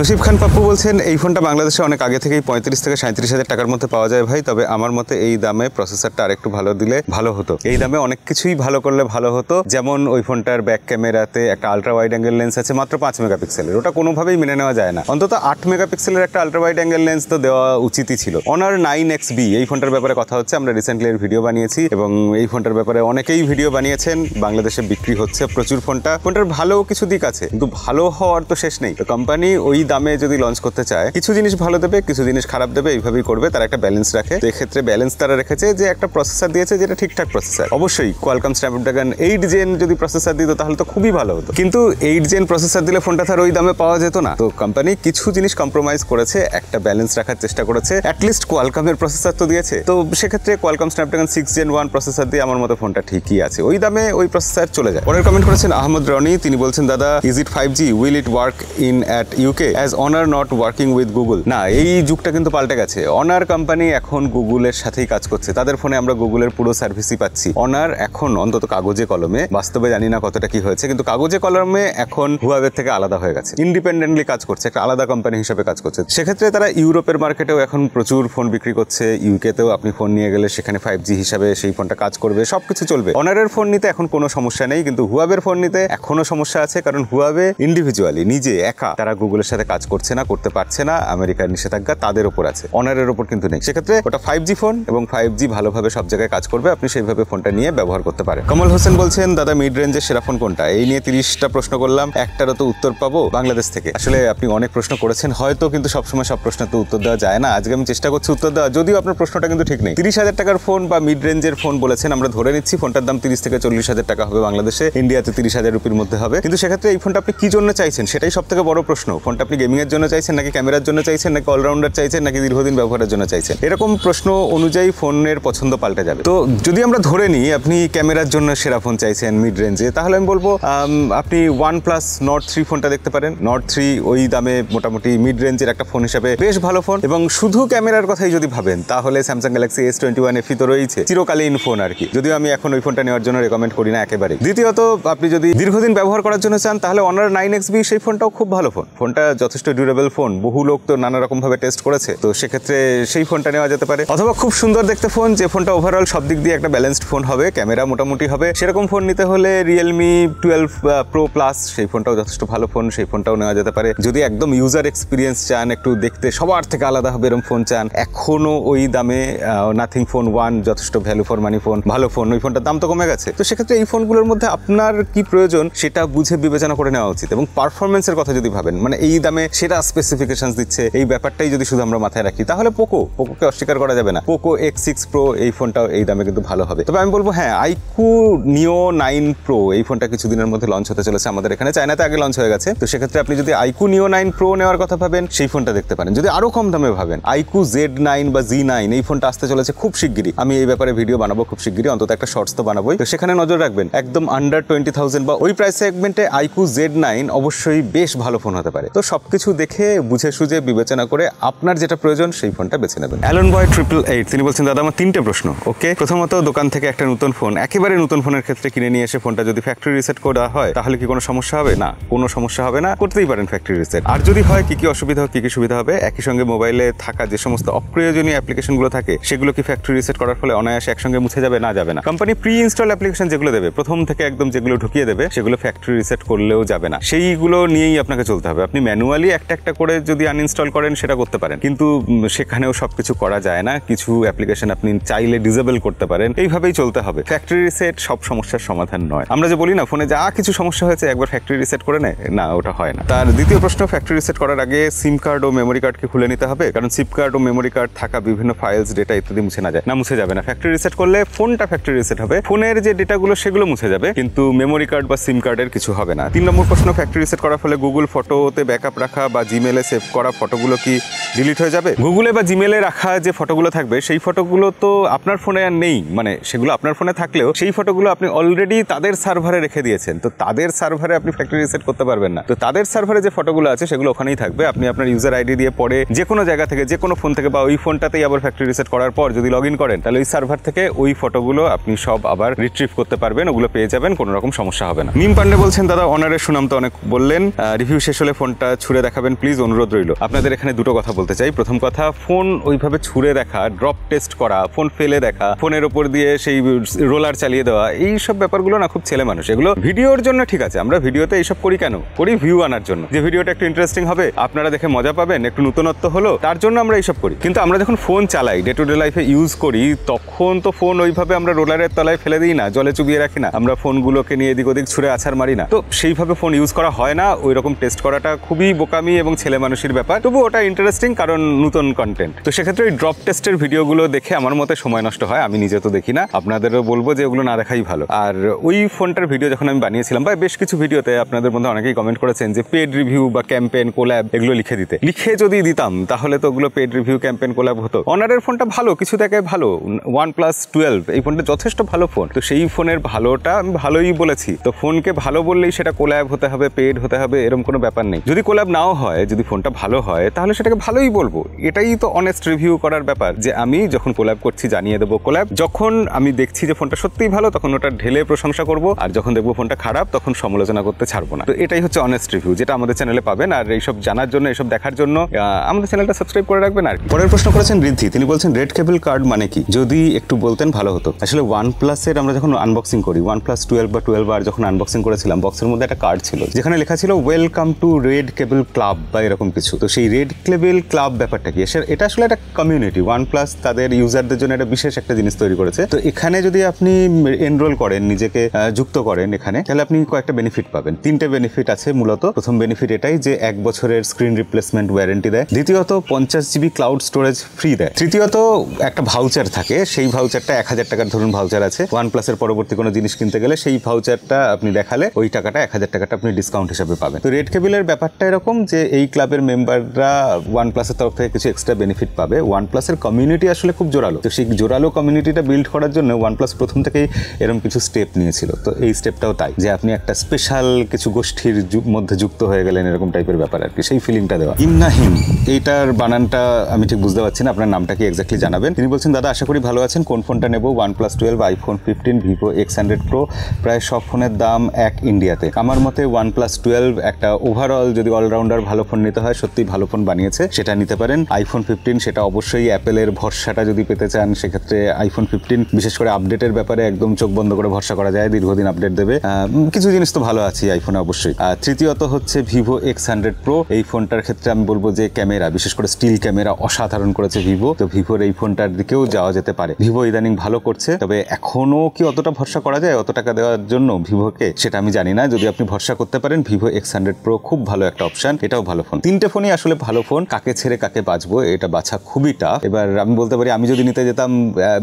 নসিব খান পাপ্পু বলছেন এই ফোনটা বাংলাদেশে অনেক আগে থেকেই পঁয়ত্রিশ থেকে সাঁত্রিশ হাজার টাকার মধ্যে পাওয়া যায় ভাই তবে আমার মতে এই দামে প্রসেসরটা আরেকটু ভালো দিলে ভালো হতো এই দামে অনেক কিছুই ভালো করলে ভালো হতো যেমন ওই ফোনটার ব্যাক ক্যামেরাতে একটা আলট্রা ওয়াইড অ্যাঙ্গেল লেন্স আছে মাত্র পাঁচ মেগাপিক্সেলের ওটা কোনোভাবেই মেনে নেওয়া যায় না অন্তত আট মেগাপিক্সেলের একটা আলট্রা ওয়াইড অ্যাঙ্গেল লেন্স তো দেওয়া উচিতই ছিল অনার নাইন এক্স বি এই ফোনটার ব্যাপারে কথা হচ্ছে আমরা রিসেন্টলি এর ভিডিও বানিয়েছি এবং এই ফোনটার ব্যাপারে অনেকেই ভিডিও বানিয়েছেন বাংলাদেশে বিক্রি হচ্ছে প্রচুর ফোনটা ফোনটার ভালো কিছু দিক আছে কিন্তু ভালো হওয়ার তো শেষ নেই তো কোম্পানি ওই দামে যদি লঞ্চ করতে চায় কিছু জিনিস ভালো দেবে কিছু জিনিস খারাপ দেবে এইভাবেই করবে তারা একটা ব্যালেন্স রাখে তো এক্ষেত্রে ব্যালেন্স তারা রেখেছে যে একটা প্রসেসার দিয়েছে যেটা ঠিকঠাক প্রসেসার অবশ্যই কোয়ালকম স্ন্যাপড্রাগন এইট জেন যদি প্রসেসার দিত তাহলে তো খুবই ভালো হতো কিন্তু এইট জেন প্রসেসার দিলে ফোনটা তার ওই দামে পাওয়া যেত না তো কোম্পানি কিছু জিনিস কম্প্রোমাইজ করেছে একটা ব্যালেন্স রাখার চেষ্টা করেছে অ্যাটলিস্ট কোয়ালকামের প্রসেসার তো দিয়েছে তো সেক্ষেত্রে Qualcomm Snapdragon six gen one processor দিয়ে আমার মতো ফোনটা ঠিকই আছে ওই দামে ওই প্রসেসার চলে যায় পরের কমেন্ট করেছেন আহমদ রনি তিনি বলছেন দাদা is it five G will it work in at UK as honour not working with Google না এই যুগটা কিন্তু পাল্টে গেছে অনার কোম্পানি এখন গুগলের সাথেই কাজ করছে তাদের ফোনে আমরা গুগলের পুরো সার্ভিসই পাচ্ছি অনার এখন অন্তত কাগজে কলমে বাস্তবে জানি না কতটা কি হয়েছে কিন্তু কাগজে কলমে এখন হুয়াবের থেকে আলাদা হয়ে গেছে ইন্ডিপেন্ডেন্টলি কাজ করছে একটা আলাদা কোম্পানি হিসেবে কাজ করছে সেক্ষেত্রে তারা ইউরোপের মার্কেটেও এখন প্রচুর ফোন বিক্রি করছে ইউকেতেও আপনি ফোন নিয়ে গেলে সেখানে ফাইভ জি হিসাবে সেই ফোনটা কাজ করবে সব কিছু চলবে অনারের ফোন নিতে এখন কোনো সমস্যা নেই কিন্তু হুয়াবের ফোন নিতে এখনও সমস্যা আছে কারণ হুয়াবে ইন্ডিভিজুয়ালি নিজে একা তারা গুগলের সাথে সাথে কাজ করছে না করতে পারছে না আমেরিকার নিষেধাজ্ঞা তাদের উপর আছে অনারের উপর কিন্তু নেই সেক্ষেত্রে ওটা ফাইভ জি ফোন এবং ফাইভ জি ভালোভাবে সব জায়গায় কাজ করবে আপনি সেইভাবে ফোনটা নিয়ে ব্যবহার করতে পারেন কমল হোসেন বলছেন দাদা মিড রেঞ্জের সেরা ফোন কোনটা এই নিয়ে তিরিশটা প্রশ্ন করলাম একটারও তো উত্তর পাবো বাংলাদেশ থেকে আসলে আপনি অনেক প্রশ্ন করেছেন হয়তো কিন্তু সবসময় সব প্রশ্নের তো উত্তর দেওয়া যায় না আজকে আমি চেষ্টা করছি উত্তর দেওয়া যদিও আপনার প্রশ্নটা কিন্তু ঠিক নেই তিরিশ হাজার টাকার ফোন বা মিড রেঞ্জের ফোন বলেছেন আমরা ধরে নিচ্ছি ফোনটার দাম তিরিশ থেকে চল্লিশ হাজার টাকা হবে বাংলাদেশে ইন্ডিয়াতে তিরিশ হাজার রুপির মধ্যে হবে কিন্তু সেক্ষেত্রে এই ফোনটা আপনি কি জন্য চাইছেন সেটাই সব থেকে বড় প্রশ্ন ফোনটা আপনি গেমিংয়ের জন্য চাইছেন নাকি ক্যামেরার জন্য চাইছেন নাকি অলরাউন্ডার চাইছেন নাকি দীর্ঘদিন ব্যবহারের জন্য চাইছেন এরকম প্রশ্ন অনুযায়ী ফোনের পছন্দ পাল্টে যাবে তো যদি আমরা ধরে নিই আপনি ক্যামেরার জন্য সেরা ফোন চাইছেন মিড রেঞ্জে তাহলে আমি বলবো আপনি ওয়ান প্লাস নট থ্রি ফোনটা দেখতে পারেন নট থ্রি ওই দামে মোটামুটি মিড রেঞ্জের একটা ফোন হিসাবে বেশ ভালো ফোন এবং শুধু ক্যামেরার কথাই যদি ভাবেন তাহলে Samsung Galaxy S twenty one FE তো রয়েছে চিরকালীন ফোন আর কি যদিও আমি এখন ওই ফোনটা নেওয়ার জন্য রেকমেন্ড করি না একেবারে দ্বিতীয়ত আপনি যদি দীর্ঘদিন ব্যবহার করার জন্য চান তাহলে অনার নাইন এক্স বি সেই ফোনটাও খুব ভালো ফোন ফোনটা যথেষ্ট ডিউরেবল ফোন বহু লোক তো নানা রকমভাবে টেস্ট করেছে তো সেক্ষেত্রে সেই ফোনটা নেওয়া যেতে পারে অথবা খুব সুন্দর দেখতে ফোন যে ফোনটা ওভারঅল সব দিক দিয়ে একটা ব্যালেন্সড ফোন হবে ক্যামেরা মোটামুটি হবে সেরকম ফোন নিতে হলে রিয়েলমি টুয়েলভ প্রো প্লাস সেই ফোনটাও যথেষ্ট ভালো ফোন সেই ফোনটাও নেওয়া যেতে পারে যদি একদম ইউজার এক্সপিরিয়েন্স চান একটু দেখতে সবার থেকে আলাদা হবে এরকম ফোন চান এখনও ওই দামে নাথিং ফোন ওয়ান যথেষ্ট ভ্যালু ফর মানি ফোন ভালো ফোন ওই ফোনটার দাম তো কমে গেছে তো সেক্ষেত্রে এই ফোনগুলোর মধ্যে আপনার কি প্রয়োজন সেটা বুঝে বিবেচনা করে নেওয়া উচিত এবং পারফরমেন্সের কথা যদি ভাবেন মানে এই দামে সেটা স্পেসিফিকেশন দিচ্ছে এই ব্যাপারটাই যদি শুধু আমরা মাথায় রাখি তাহলে পোকো পোকোকে অস্বীকার করা যাবে না পোকো এক্স সিক্স প্রো এই ফোনটাও এই দামে কিন্তু ভালো হবে তবে আমি বলবো হ্যাঁ আইকু নিও নাইন প্রো এই ফোনটা কিছুদিনের মধ্যে লঞ্চ হতে চলেছে আমাদের এখানে চায়নাতে আগে লঞ্চ হয়ে গেছে তো সেক্ষেত্রে আপনি যদি আইকু নিও নাইন প্রো নেওয়ার কথা ভাবেন সেই ফোনটা দেখতে পারেন যদি আরো কম দামে ভাবেন আইকু জেড নাইন বা জি নাইন এই ফোনটা আসতে চলেছে খুব শিগগিরই আমি এই ব্যাপারে ভিডিও বানাবো খুব শিগগিরই অন্তত একটা শর্টস তো বানাবোই তো সেখানে নজর রাখবেন একদম আন্ডার টোয়েন্টি থাউজেন্ড বা ওই প্রাইস সেগমেন্টে আইকু জেড নাইন অবশ্যই বেশ ভালো ফোন হতে পারে তো সব সব কিছু দেখে বুঝে সুঝে বিবেচনা করে আপনার যেটা প্রয়োজন সেই ফোনটা বেছে নেবেন অ্যালন বয় ট্রিপল এইট তিনি বলছেন দাদা আমার তিনটে প্রশ্ন ওকে প্রথমত দোকান থেকে একটা নতুন ফোন একেবারে নতুন ফোনের ক্ষেত্রে কিনে নিয়ে এসে ফোনটা যদি ফ্যাক্টরি রিসেট করা হয় তাহলে কি কোনো সমস্যা হবে না কোনো সমস্যা হবে না করতেই পারেন ফ্যাক্টরি রিসেট আর যদি হয় কি কি অসুবিধা কি কি সুবিধা হবে একই সঙ্গে মোবাইলে থাকা যে সমস্ত অপ্রয়োজনীয় অ্যাপ্লিকেশনগুলো থাকে সেগুলো কি ফ্যাক্টরি রিসেট করার ফলে অনায়াসে একসঙ্গে মুছে যাবে না যাবে না কোম্পানি প্রি ইনস্টল অ্যাপ্লিকেশন যেগুলো দেবে প্রথম থেকে একদম যেগুলো ঢুকিয়ে দেবে সেগুলো ফ্যাক্টরি রিসেট করলেও যাবে না সেইগুলো নিয়েই আপনাকে চলতে হবে আপনি ম্যানুয়াল ম্যানুয়ালি একটা একটা করে যদি আনইনস্টল করেন সেটা করতে পারেন কিন্তু সেখানেও সব কিছু করা যায় না কিছু অ্যাপ্লিকেশন আপনি চাইলে ডিজেবল করতে পারেন এইভাবেই চলতে হবে ফ্যাক্টরি রিসেট সব সমস্যার সমাধান নয় আমরা যে বলি না ফোনে যা কিছু সমস্যা হয়েছে একবার ফ্যাক্টরি রিসেট করে নেয় না ওটা হয় না তার দ্বিতীয় প্রশ্ন ফ্যাক্টরি রিসেট করার আগে সিম কার্ড ও মেমোরি কার্ডকে খুলে নিতে হবে কারণ সিম কার্ড ও মেমোরি কার্ড থাকা বিভিন্ন ফাইলস ডেটা ইত্যাদি মুছে না যায় না মুছে যাবে না ফ্যাক্টরি রিসেট করলে ফোনটা ফ্যাক্টরি রিসেট হবে ফোনের যে ডেটাগুলো সেগুলো মুছে যাবে কিন্তু মেমোরি কার্ড বা সিম কার্ডের কিছু হবে না তিন নম্বর প্রশ্ন ফ্যাক্টরি রিসেট করার ফলে গুগল ফটোতে ব্যাকআপ রাখা বা জিমেলে সেভ করা ফটোগুলো কি ডিলিট হয়ে যাবে গুগলে বা জিমেলে রাখা যে ফটোগুলো থাকবে সেই ফটোগুলো তো আপনার ফোনে আর নেই মানে সেগুলো আপনার ফোনে থাকলেও সেই ফটোগুলো আপনি অলরেডি তাদের সার্ভারে রেখে দিয়েছেন তো তাদের সার্ভারে আপনি ফ্যাক্টরি রিসেট করতে পারবেন না তো তাদের সার্ভারে যে ফটোগুলো আছে সেগুলো ওখানেই থাকবে আপনি আপনার ইউজার আইডি দিয়ে পরে যে কোনো জায়গা থেকে যে কোনো ফোন থেকে বা ওই ফোনটাতেই আবার ফ্যাক্টরি রিসেট করার পর যদি লগ করেন তাহলে ওই সার্ভার থেকে ওই ফটোগুলো আপনি সব আবার রিট্রিভ করতে পারবেন ওগুলো পেয়ে যাবেন কোনো রকম সমস্যা হবে না মিম পান্ডে বলছেন দাদা অনারের সুনাম তো অনেক বললেন রিভিউ শেষ হলে ফোনটা ছুঁড়ে দেখাবেন প্লিজ অনুরোধ রইল আপনাদের এখানে দুটো কথা বলতে চাই প্রথম কথা ফোন ওইভাবে ছুঁড়ে দেখা ড্রপ টেস্ট করা ফোন ফেলে দেখা ফোনের ওপর দিয়ে সেই রোলার চালিয়ে দেওয়া এই সব ব্যাপারগুলো না খুব ছেলে মানুষ এগুলো ভিডিওর জন্য ঠিক আছে আমরা ভিডিওতে এইসব করি কেন করি ভিউ আনার জন্য যে ভিডিওটা একটু ইন্টারেস্টিং হবে আপনারা দেখে মজা পাবেন একটু নতুনত্ব হলো তার জন্য আমরা এইসব করি কিন্তু আমরা যখন ফোন চালাই ডে টু ডে লাইফে ইউজ করি তখন তো ফোন ওইভাবে আমরা রোলারের তলায় ফেলে দিই না জলে চুবিয়ে রাখি না আমরা ফোনগুলোকে নিয়ে এদিক ওদিক ছুঁড়ে আছাড় মারি না তো সেইভাবে ফোন ইউজ করা হয় না ওই রকম টেস্ট করাটা খুবই খুবই বোকামি এবং ছেলে মানুষের ব্যাপার তবু ওটা ইন্টারেস্টিং কারণ নতুন কন্টেন্ট তো সেক্ষেত্রে ওই ড্রপ টেস্টের ভিডিওগুলো দেখে আমার মতে সময় নষ্ট হয় আমি নিজে তো দেখি না আপনাদেরও বলবো যে ওগুলো না দেখাই ভালো আর ওই ফোনটার ভিডিও যখন আমি বানিয়েছিলাম বা বেশ কিছু ভিডিওতে আপনাদের মধ্যে অনেকেই কমেন্ট করেছেন যে পেড রিভিউ বা ক্যাম্পেন কোল্যাব এগুলো লিখে দিতে লিখে যদি দিতাম তাহলে তো ওগুলো পেড রিভিউ ক্যাম্পেন কোল্যাব হতো অনারের ফোনটা ভালো কিছু থেকে ভালো ওয়ান প্লাস টুয়েলভ এই ফোনটা যথেষ্ট ভালো ফোন তো সেই ফোনের ভালোটা আমি ভালোই বলেছি তো ফোনকে ভালো বললেই সেটা কোল্যাব হতে হবে পেড হতে হবে এরকম কোনো ব্যাপার নেই যদি কোল্যাব খারাপ নাও হয় যদি ফোনটা ভালো হয় তাহলে সেটাকে ভালোই বলবো এটাই তো অনেস্ট রিভিউ করার ব্যাপার যে আমি যখন কোল্যাব করছি জানিয়ে দেবো কোল্যাব যখন আমি দেখছি যে ফোনটা সত্যিই ভালো তখন ওটা ঢেলে প্রশংসা করব আর যখন দেখবো ফোনটা খারাপ তখন সমালোচনা করতে ছাড়বো না তো এটাই হচ্ছে অনেস্ট রিভিউ যেটা আমাদের চ্যানেলে পাবেন আর এইসব জানার জন্য এইসব দেখার জন্য আমাদের চ্যানেলটা সাবস্ক্রাইব করে রাখবেন আর পরের প্রশ্ন করেছেন ঋদ্ধি তিনি বলছেন রেড কেবল কার্ড মানে কি যদি একটু বলতেন ভালো হতো আসলে ওয়ান প্লাসের আমরা যখন আনবক্সিং করি ওয়ান প্লাস টুয়েলভ বা টুয়েলভ আর যখন আনবক্সিং করেছিলাম বক্সের মধ্যে একটা কার্ড ছিল যেখানে লেখা ছিল welcome to red cable label club বা এরকম কিছু তো সেই রেড লেবেল ক্লাব ব্যাপারটা কি এটা আসলে একটা কমিউনিটি ওয়ান প্লাস তাদের ইউজারদের জন্য একটা বিশেষ একটা জিনিস তৈরি করেছে তো এখানে যদি আপনি এনরোল করেন নিজেকে যুক্ত করেন এখানে তাহলে আপনি কয়েকটা বেনিফিট পাবেন তিনটে বেনিফিট আছে মূলত প্রথম বেনিফিট এটাই যে এক বছরের স্ক্রিন রিপ্লেসমেন্ট ওয়ারেন্টি দেয় দ্বিতীয়ত পঞ্চাশ জিবি ক্লাউড স্টোরেজ ফ্রি দেয় তৃতীয়ত একটা ভাউচার থাকে সেই ভাউচারটা এক হাজার টাকার ধরুন ভাউচার আছে ওয়ান প্লাসের পরবর্তী কোনো জিনিস কিনতে গেলে সেই ভাউচারটা আপনি দেখালে ওই টাকাটা এক হাজার টাকাটা আপনি ডিসকাউন্ট হিসাবে পাবেন তো রেড কেবিলের ব্যাপারটা এরকম এরকম যে এই ক্লাবের মেম্বাররা ওয়ান প্লাসের তরফ থেকে কিছু এক্সট্রা বেনিফিট পাবে ওয়ান প্লাসের কমিউনিটি আসলে খুব জোরালো তো সেই জোরালো কমিউনিটিটা বিল্ড করার জন্য ওয়ান প্লাস প্রথম থেকেই এরকম কিছু স্টেপ নিয়েছিল তো এই স্টেপটাও তাই যে আপনি একটা স্পেশাল কিছু গোষ্ঠীর মধ্যে যুক্ত হয়ে গেলেন এরকম টাইপের ব্যাপার আর কি সেই ফিলিংটা দেওয়া ইমনাহিম এইটার বানানটা আমি ঠিক বুঝতে পারছি না আপনার নামটা কি এক্স্যাক্টলি জানাবেন তিনি বলছেন দাদা আশা করি ভালো আছেন কোন ফোনটা নেব OnePlus twelve iPhone fifteen Vivo X hundred pro প্রায় সব ফোনের দাম এক ইন্ডিয়াতে আমার মতে ওয়ান প্লাস টুয়েলভ একটা ওভারঅল যদি অল অলরাউন্ডার ভালো ফোন নিতে হয় সত্যি ভালো ফোন বানিয়েছে সেটা নিতে পারেন আইফোন ফিফটিন সেটা অবশ্যই অ্যাপেলের ভরসাটা যদি পেতে চান সেক্ষেত্রে আইফোন ফিফটিন বিশেষ করে আপডেটের ব্যাপারে একদম চোখ বন্ধ করে ভরসা করা যায় দীর্ঘদিন আপডেট দেবে কিছু জিনিস তো ভালো আছে আইফোনে অবশ্যই তৃতীয়ত হচ্ছে ভিভো এক্স হান্ড্রেড প্রো এই ফোনটার ক্ষেত্রে আমি বলবো যে ক্যামেরা বিশেষ করে স্টিল ক্যামেরা অসাধারণ করেছে ভিভো তো ভিভোর এই ফোনটার দিকেও যাওয়া যেতে পারে ভিভো ইদানিং ভালো করছে তবে এখনও কি অতটা ভরসা করা যায় অত টাকা দেওয়ার জন্য ভিভোকে সেটা আমি জানি না যদি আপনি ভরসা করতে পারেন ভিভো এক্স হান্ড্রেড প্রো খুব ভালো একটা অপশন অপশন এটাও ভালো ফোন তিনটে ফোনই আসলে ভালো ফোন কাকে ছেড়ে কাকে বাঁচবো এটা বাছা খুবই টাফ এবার আমি বলতে পারি আমি যদি নিতে যেতাম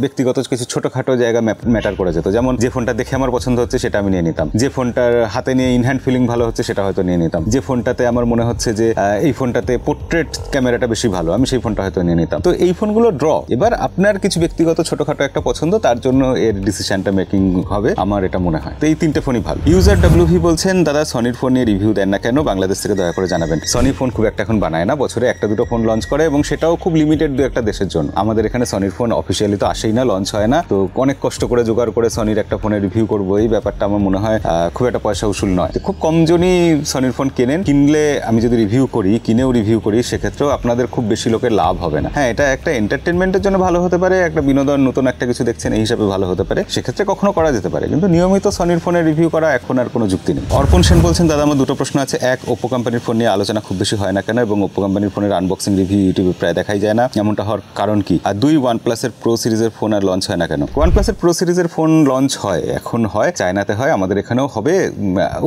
ব্যক্তিগত কিছু ছোটখাটো জায়গা ম্যাটার করে যেত যেমন যে ফোনটা দেখে আমার পছন্দ হচ্ছে সেটা আমি নিয়ে নিতাম যে ফোনটার হাতে নিয়ে ইনহ্যান্ড ফিলিং ভালো হচ্ছে সেটা হয়তো নিয়ে নিতাম যে ফোনটাতে আমার মনে হচ্ছে যে এই ফোনটাতে পোর্ট্রেট ক্যামেরাটা বেশি ভালো আমি সেই ফোনটা হয়তো নিয়ে নিতাম তো এই ফোনগুলো ড্র এবার আপনার কিছু ব্যক্তিগত ছোটখাটো একটা পছন্দ তার জন্য এর ডিসিশনটা মেকিং হবে আমার এটা মনে হয় তো এই তিনটে ফোনই ভালো ইউজার ডাব্লিউভি বলছেন দাদা সনির ফোন নিয়ে রিভিউ দেন না কেন বাংলাদেশ থেকে দয়া করে করে জানাবেন সনি ফোন খুব একটা এখন বানায় না বছরে একটা দুটো ফোন লঞ্চ করে এবং সেটাও খুব লিমিটেড দু একটা দেশের জন্য আমাদের এখানে সনির ফোন অফিসিয়ালি তো আসেই না লঞ্চ হয় না তো অনেক কষ্ট করে জোগাড় করে সনির একটা ফোনের রিভিউ করবো এই ব্যাপারটা আমার মনে হয় খুব একটা পয়সা উসুল নয় খুব কমজনই সনির ফোন কেনেন কিনলে আমি যদি রিভিউ করি কিনেও রিভিউ করি সেক্ষেত্রেও আপনাদের খুব বেশি লোকের লাভ হবে না হ্যাঁ এটা একটা এন্টারটেনমেন্টের জন্য ভালো হতে পারে একটা বিনোদন নতুন একটা কিছু দেখছেন এই হিসাবে ভালো হতে পারে সেক্ষেত্রে কখনো করা যেতে পারে কিন্তু নিয়মিত সনির ফোনের রিভিউ করা এখন আর কোনো যুক্তি নেই অর্পণ সেন বলছেন দাদা আমার দুটো প্রশ্ন আছে এক ওপো কোম্পানির ফোন নিয়ে আলোচনা খুব বেশি হয় না কেন এবং ওপো কোম্পানির ফোনের আনবক্সিং রিভিউ ইউটিউবে প্রায় দেখাই যায় না এমনটা হওয়ার কারণ কি আর দুই ওয়ান প্লাসের প্রো সিরিজের ফোন আর লঞ্চ হয় না কেন ওয়ান প্রো সিরিজের ফোন লঞ্চ হয় এখন হয় চায়নাতে হয় আমাদের এখানেও হবে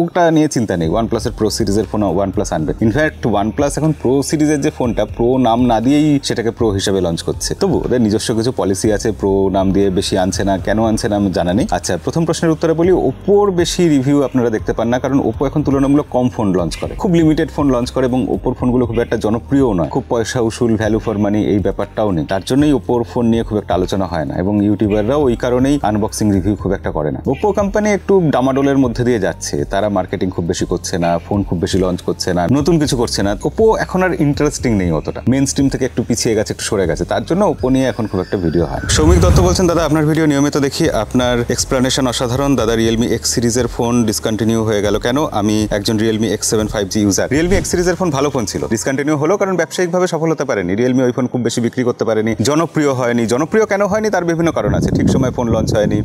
ওটা নিয়ে চিন্তা নেই ওয়ান প্লাসের প্রো সিরিজের ফোন ওয়ান প্লাস আনবে ইনফ্যাক্ট ওয়ান প্লাস এখন প্রো সিরিজের যে ফোনটা প্রো নাম না দিয়েই সেটাকে প্রো হিসেবে লঞ্চ করছে তবু ওদের নিজস্ব কিছু পলিসি আছে প্রো নাম দিয়ে বেশি আনছে না কেন আনছে না আমি জানা নেই আচ্ছা প্রথম প্রশ্নের উত্তরে বলি ওপোর বেশি রিভিউ আপনারা দেখতে পান না কারণ ওপো এখন তুলনামূলক কম ফোন লঞ্চ করে খুব লিমিটেড ফোন লঞ্চ করে এবং ওপোর ফোনগুলো খুব একটা জনপ্রিয়ও নয় খুব পয়সা উসুল ভ্যালু ফর মানি এই ব্যাপারটাও নেই তার জন্যই ওপোর ফোন নিয়ে খুব একটা আলোচনা হয় না এবং ইউটিউবাররাও ওই কারণেই আনবক্সিং রিভিউ খুব একটা করে না ওপো কোম্পানি একটু ডামাডোলের মধ্যে দিয়ে যাচ্ছে তারা মার্কেটিং খুব বেশি করছে না ফোন খুব বেশি লঞ্চ করছে না নতুন কিছু করছে না ওপো এখন আর ইন্টারেস্টিং নেই অতটা মেন স্ট্রিম থেকে একটু পিছিয়ে গেছে একটু সরে গেছে তার জন্য ওপো নিয়ে এখন খুব একটা ভিডিও হয় সৌমিক দত্ত বলছেন দাদা আপনার ভিডিও নিয়মিত দেখি আপনার এক্সপ্লানেশন অসাধারণ দাদা রিয়েলমি এক্স সিরিজের ফোন ডিসকন্টিনিউ হয়ে গেল কেন আমি একজন Realme X seven five G user Realme X সিরিজের ফোন ভালো ফোন ছিল ডিসকন্টিনিউ হলো কারণ ব্যবসায়িকভাবে সফল হতে পারেনি রিয়েলমি ওই ফোন খুব বেশি বিক্রি করতে পারেনি জনপ্রিয় হয়নি জনপ্রিয় কেন হয়নি তার বিভিন্ন কারণ আছে ঠিক সময় ফোন লঞ্চ হয়নি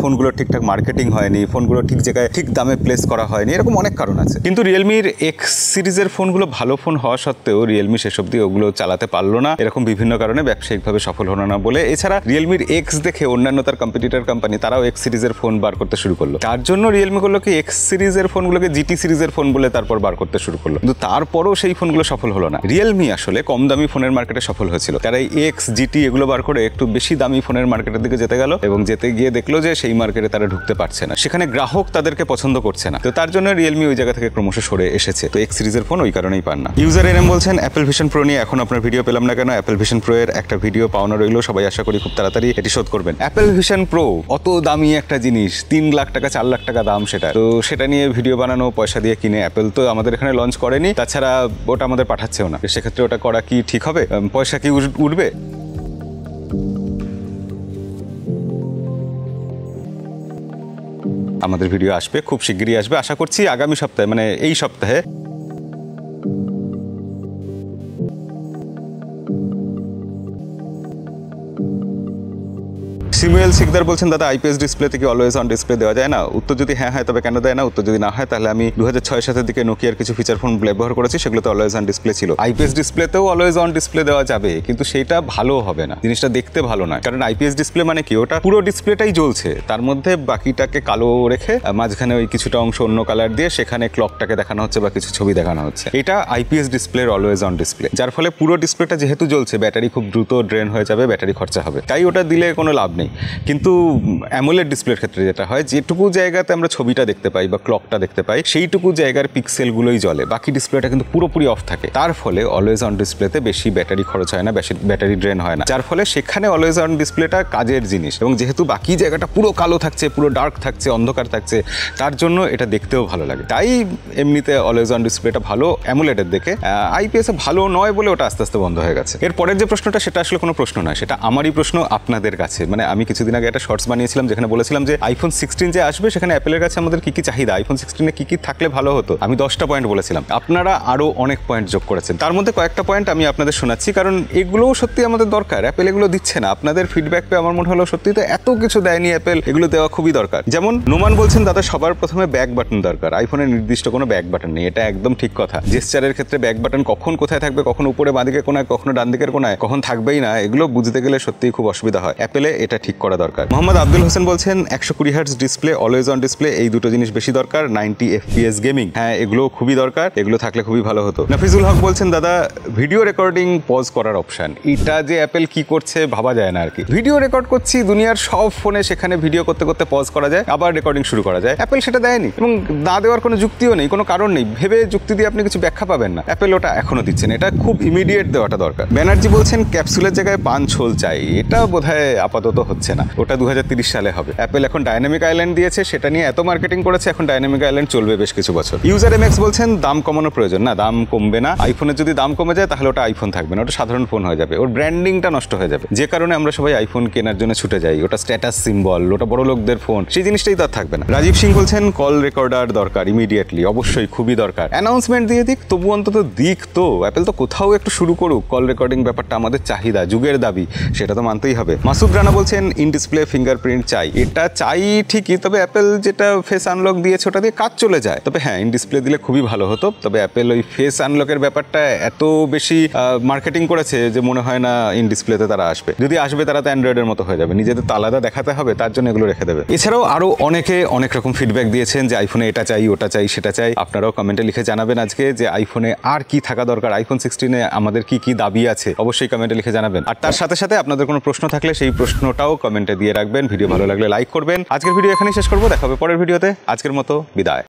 ফোনগুলো ঠিকঠাক মার্কেটিং হয়নি ফোনগুলো ঠিক জায়গায় ঠিক দামে প্লেস করা হয়নি এরকম অনেক কারণ আছে কিন্তু রিয়েলমির এক্স সিরিজের ফোনগুলো ভালো ফোন হওয়া সত্ত্বেও রিয়েলমি সেসব দিয়ে ওগুলো চালাতে পারলো না এরকম বিভিন্ন কারণে ব্যবসায়িকভাবে সফল হলো না বলে এছাড়া রিয়েলমির এক্স দেখে অন্যান্য তার কম্পিটিটার কোম্পানি তারাও এক্স সিরিজের ফোন বার করতে শুরু করলো তার জন্য রিয়েলমি করলো কি এক্স সিরিজের ফোনগুলোকে জিটি সিরিজের ফোন বলে তারপর বার করতে শুরু করলো কিন্তু তারপরেও সেই ফোনগুলো সফল হলো না রিয়েলমি আসলে কম দামি ফোনের মার্কেটে সফল হয়েছিল তারা এই এক্স জিটি এগুলো বার করে একটু বেশি দামি ফোনের মার্কেটের দিকে যেতে গেল এবং যেতে গিয়ে দেখলো যে সেই মার্কেটে তারা ঢুকতে পারছে না সেখানে গ্রাহক তাদেরকে পছন্দ করছে না তো তার জন্য রিয়েলমি ওই জায়গা থেকে ক্রমশ সরে এসেছে তো এক্স সিরিজের ফোন ওই কারণেই পান না ইউজার এম বলছেন অ্যাপেল ভিশন প্রো নিয়ে এখন আপনার ভিডিও পেলাম না কেন অ্যাপেল ভিশন প্রো এর একটা ভিডিও পাওনা রইলো সবাই আশা করি খুব তাড়াতাড়ি এটি শোধ করবেন অ্যাপেল ভিশন প্রো অত দামি একটা জিনিস তিন লাখ টাকা চার লাখ টাকা দাম সেটা তো সেটা নিয়ে ভিডিও বানানো পয়সা দিয়ে কিনে অ্যাপেল তো আমাদের এখানে লঞ্চ করেনি তাছাড়া ওটা আমাদের পাঠাচ্ছেও না সেক্ষেত্রে ওটা করা কি ঠিক হবে পয়সা কি উঠবে আমাদের ভিডিও আসবে খুব শিগগিরই আসবে আশা করছি আগামী সপ্তাহে মানে এই সপ্তাহে সিমুয়েল সিকদার বলছেন দাদা আইপিএস ডিসপ্লে থেকে অলওয়েজ অন ডিসপ্লে দেওয়া যায় না উত্তর যদি হ্যাঁ হয় তবে কেন দেয় না উত্তর যদি না হয় তাহলে আমি দু হাজার ছয় সাতের দিকে নোকিয়ার কিছু ফিচার ফোন ব্যবহার করেছি সেগুলো তো অলওয়েজ অন ডিসপ্লে ছিল আইপিএস ডিসপ্লেতেও অলওয়েজ অন ডিসপ্লে দেওয়া যাবে কিন্তু সেটা ভালো হবে না জিনিসটা দেখতে ভালো নয় কারণ আইপিএস ডিসপ্লে মানে কি ওটা পুরো ডিসপ্লেটাই জ্বলছে তার মধ্যে বাকিটাকে কালো রেখে মাঝখানে ওই কিছুটা অংশ অন্য কালার দিয়ে সেখানে ক্লকটাকে দেখানো হচ্ছে বা কিছু ছবি দেখানো হচ্ছে এটা আইপিএস ডিসপ্লের অলওয়েজ অন ডিসপ্লে যার ফলে পুরো ডিসপ্লেটা যেহেতু জ্বলছে ব্যাটারি খুব দ্রুত ড্রেন হয়ে যাবে ব্যাটারি খরচা হবে তাই ওটা দিলে কোনো লাভ নেই কিন্তু অ্যামোলেড ডিসপ্লের ক্ষেত্রে যেটা হয় যেটুকু জায়গাতে আমরা ছবিটা দেখতে পাই বা ক্লকটা দেখতে পাই সেইটুকু জায়গার পিক্সেলগুলোই জলে বাকি ডিসপ্লেটা কিন্তু পুরোপুরি অফ থাকে তার ফলে অলওয়েজ অন ডিসপ্লেতে বেশি ব্যাটারি খরচ হয় না ব্যাটারি ড্রেন হয় না যার ফলে সেখানে অলওয়েজ অন ডিসপ্লেটা কাজের জিনিস এবং যেহেতু বাকি জায়গাটা পুরো কালো থাকছে পুরো ডার্ক থাকছে অন্ধকার থাকছে তার জন্য এটা দেখতেও ভালো লাগে তাই এমনিতে অলওয়েজ অন ডিসপ্লেটা ভালো অ্যামুলেটের দেখে আইপিএসে ভালো নয় বলে ওটা আস্তে আস্তে বন্ধ হয়ে গেছে এরপরের যে প্রশ্নটা সেটা আসলে কোনো প্রশ্ন নয় সেটা আমারই প্রশ্ন আপনাদের কাছে মানে আমি কিছুদিন আগে একটা শর্টস বানিয়েছিলাম যেখানে বলেছিলাম যে আইফোন সিক্সটিন যে আসবে সেখানে অ্যাপেলের কাছে আমাদের কি কি চাহিদা আইফোন সিক্সটিনে কি কি থাকলে ভালো হতো আমি দশটা পয়েন্ট বলেছিলাম আপনারা আরও অনেক পয়েন্ট যোগ করেছেন তার মধ্যে কয়েকটা পয়েন্ট আমি আপনাদের শোনাচ্ছি কারণ এগুলোও সত্যি আমাদের দরকার অ্যাপেল এগুলো দিচ্ছে না আপনাদের ফিডব্যাক পেয়ে আমার মনে হলো সত্যি তো এত কিছু দেয়নি অ্যাপেল এগুলো দেওয়া খুবই দরকার যেমন নোমান বলছেন দাদা সবার প্রথমে ব্যাক বাটন দরকার আইফোনের নির্দিষ্ট কোনো ব্যাক বাটন নেই এটা একদম ঠিক কথা জেস্টারের ক্ষেত্রে ব্যাক বাটন কখন কোথায় থাকবে কখন উপরে বাঁদিকে কোনায় কখনো ডান দিকের কোনায় কখন থাকবেই না এগুলো বুঝতে গেলে সত্যিই খুব অসুবিধা হয় অ্যাপেলে এটা ঠিক করা দরকার মোহাম্মদ আব্দুল হোসেন বলছেন একশো কুড়ি hertz display always on display এই দুটো জিনিস বেশি দরকার নাইনটি এস গেমিং হ্যাঁ এগুলো খুবই দরকার এগুলো থাকলে খুবই ভালো হতো নাফিজুল হক বলছেন দাদা ভিডিও রেকর্ডিং পজ করার অপশান এটা যে অ্যাপেল কি করছে ভাবা যায় না আর কি ভিডিও রেকর্ড করছি দুনিয়ার সব ফোনে সেখানে ভিডিও করতে করতে পজ করা যায় আবার রেকর্ডিং শুরু করা যায় অ্যাপেল সেটা দেয়নি এবং না দেওয়ার কোনো যুক্তিও নেই কোনো কারণ নেই ভেবে যুক্তি দিয়ে আপনি কিছু ব্যাখ্যা পাবেন না অ্যাপেল ওটা এখনো দিচ্ছেন এটা খুব ইমিডিয়েট দেওয়াটা দরকার ব্যানার্জি বলছেন ক্যাপসুলের জায়গায় পান ছোল চাই এটা বোধহয় আপাতত হচ্ছে না ওটা দু সালে হবে অ্যাপেল এখন ডাইনামিক আইল্যান্ড দিয়েছে সেটা নিয়ে এত মার্কেটিং করেছে এখন ডাইনামিক আইল্যান্ড চলবে বেশ কিছু বছর ইউজার এক্স বলছেন দাম কমানোর প্রয়োজন না দাম কমবে না আইফোনের যদি দাম কমে যায় তাহলে ওটা আইফোন থাকবে না ওটা সাধারণ ফোন হয়ে যাবে ওর ব্র্যান্ডিংটা নষ্ট হয়ে যাবে যে কারণে আমরা সবাই আইফোন কেনার জন্য ছুটে যাই ওটা স্ট্যাটাস সিম্বল ওটা বড় লোকদের ফোন সেই জিনিসটাই তার থাকবে না রাজীব সিং বলছেন কল রেকর্ডার দরকার ইমিডিয়েটলি অবশ্যই খুবই দরকার অ্যানাউন্সমেন্ট দিয়ে দিক তবু অন্তত দিক তো অ্যাপেল তো কোথাও একটু শুরু করুক কল রেকর্ডিং ব্যাপারটা আমাদের চাহিদা যুগের দাবি সেটা তো মানতেই হবে মাসুদ রানা বলছেন ইন ডিসপ্লে ফিঙ্গারপ্রিন্ট চাই এটা চাই ঠিকই তবে অ্যাপেল যেটা ফেস আনলক দিয়েছে ওটা দিয়ে কাজ চলে যায় তবে হ্যাঁ ইন ডিসপ্লে দিলে খুবই ভালো হতো তবে অ্যাপেল ওই ফেস আনলকের ব্যাপারটা এত বেশি মার্কেটিং করেছে যে মনে হয় না ইন ডিসপ্লেতে তারা আসবে যদি আসবে তারা তো অ্যান্ড্রয়েডের মতো হয়ে যাবে নিজেদের তো আলাদা দেখাতে হবে তার জন্য এগুলো রেখে দেবে এছাড়াও আরও অনেকে অনেক রকম ফিডব্যাক দিয়েছেন যে আইফোনে এটা চাই ওটা চাই সেটা চাই আপনারাও কমেন্টে লিখে জানাবেন আজকে যে আইফোনে আর কি থাকা দরকার আইফোন সিক্সটিনে আমাদের কি কি দাবি আছে অবশ্যই কমেন্টে লিখে জানাবেন আর তার সাথে সাথে আপনাদের কোনো প্রশ্ন থাকলে সেই প্রশ্নটাও কমেন্টে দিয়ে রাখবেন ভিডিও ভালো লাগলে লাইক করবেন আজকের ভিডিও এখানেই শেষ করবো দেখাবে পরের ভিডিওতে আজকের মতো বিদায়